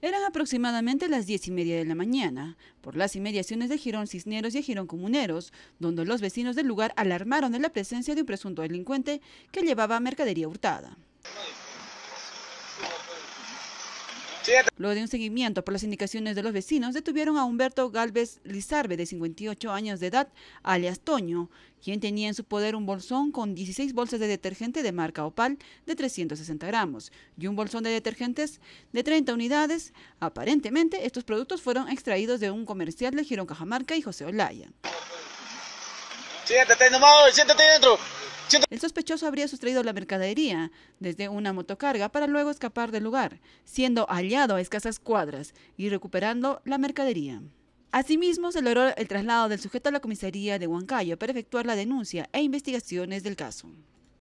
Eran aproximadamente las diez y media de la mañana, por las inmediaciones de Girón Cisneros y Girón Comuneros, donde los vecinos del lugar alarmaron de la presencia de un presunto delincuente que llevaba mercadería hurtada. Luego de un seguimiento por las indicaciones de los vecinos, detuvieron a Humberto Galvez Lizarbe, de 58 años de edad, alias Toño, quien tenía en su poder un bolsón con 16 bolsas de detergente de marca Opal de 360 gramos y un bolsón de detergentes de 30 unidades. Aparentemente, estos productos fueron extraídos de un comercial de Girón Cajamarca y José Olaya. Siéntate dentro. El sospechoso habría sustraído la mercadería desde una motocarga para luego escapar del lugar, siendo hallado a escasas cuadras y recuperando la mercadería. Asimismo, se logró el traslado del sujeto a la comisaría de Huancayo para efectuar la denuncia e investigaciones del caso.